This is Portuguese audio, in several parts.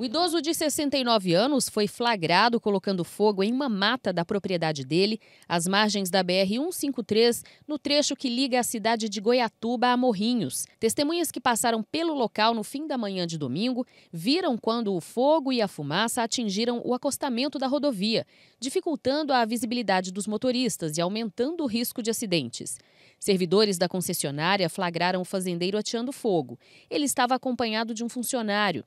O idoso de 69 anos foi flagrado colocando fogo em uma mata da propriedade dele, às margens da BR-153, no trecho que liga a cidade de Goiatuba a Morrinhos. Testemunhas que passaram pelo local no fim da manhã de domingo viram quando o fogo e a fumaça atingiram o acostamento da rodovia, dificultando a visibilidade dos motoristas e aumentando o risco de acidentes. Servidores da concessionária flagraram o fazendeiro ateando fogo. Ele estava acompanhado de um funcionário.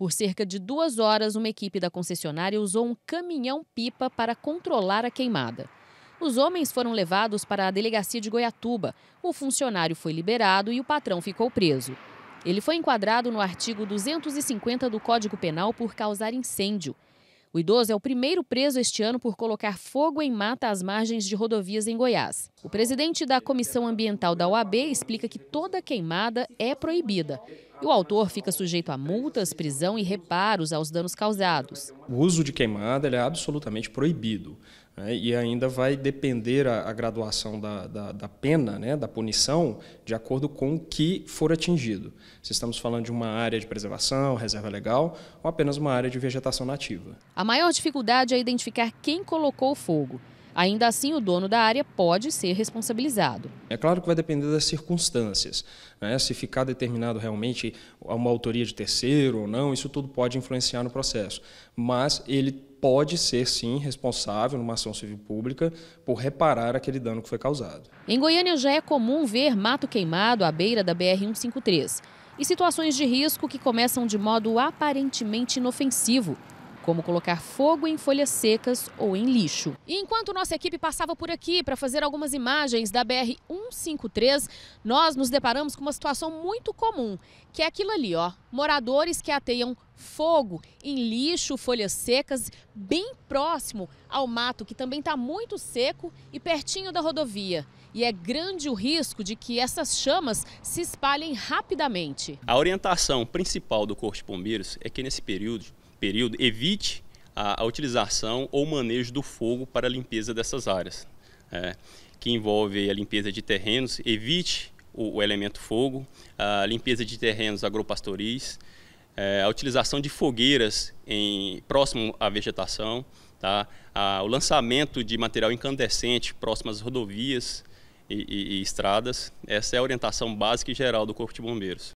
Por cerca de duas horas, uma equipe da concessionária usou um caminhão-pipa para controlar a queimada. Os homens foram levados para a delegacia de Goiatuba. O funcionário foi liberado e o patrão ficou preso. Ele foi enquadrado no artigo 250 do Código Penal por causar incêndio. O idoso é o primeiro preso este ano por colocar fogo em mata às margens de rodovias em Goiás. O presidente da Comissão Ambiental da OAB explica que toda queimada é proibida. E o autor fica sujeito a multas, prisão e reparos aos danos causados o uso de queimada é absolutamente proibido. Né? E ainda vai depender a, a graduação da, da, da pena, né? da punição, de acordo com o que for atingido. Se estamos falando de uma área de preservação, reserva legal, ou apenas uma área de vegetação nativa. A maior dificuldade é identificar quem colocou o fogo. Ainda assim, o dono da área pode ser responsabilizado. É claro que vai depender das circunstâncias. Né? Se ficar determinado realmente uma autoria de terceiro ou não, isso tudo pode influenciar no processo. Mas ele pode ser, sim, responsável numa ação civil pública por reparar aquele dano que foi causado. Em Goiânia já é comum ver mato queimado à beira da BR-153 e situações de risco que começam de modo aparentemente inofensivo como colocar fogo em folhas secas ou em lixo. E enquanto nossa equipe passava por aqui para fazer algumas imagens da BR 153, nós nos deparamos com uma situação muito comum, que é aquilo ali, ó, moradores que ateiam fogo em lixo, folhas secas, bem próximo ao mato, que também está muito seco e pertinho da rodovia. E é grande o risco de que essas chamas se espalhem rapidamente. A orientação principal do Corpo de Bombeiros é que nesse período período, evite a, a utilização ou manejo do fogo para a limpeza dessas áreas, é, que envolve a limpeza de terrenos, evite o, o elemento fogo, a limpeza de terrenos agropastoris, é, a utilização de fogueiras em, próximo à vegetação, tá? o lançamento de material incandescente próximo às rodovias e, e, e, estradas. Essa é a orientação básica e geral do Corpo de Bombeiros.